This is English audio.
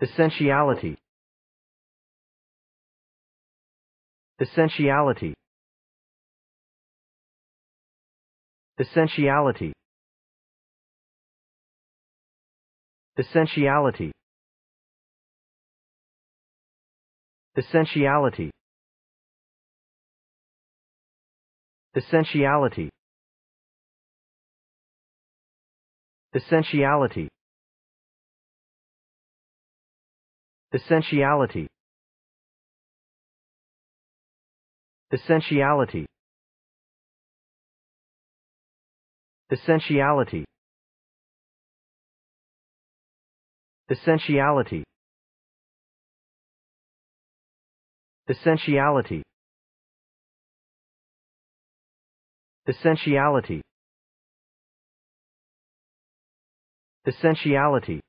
Essentiality. Essentiality. Essentiality. Essentiality. Essentiality. Essentiality. Essentiality. Essentiality. Essentiality. Essentiality. Essentiality. Essentiality. Essentiality. Essentiality.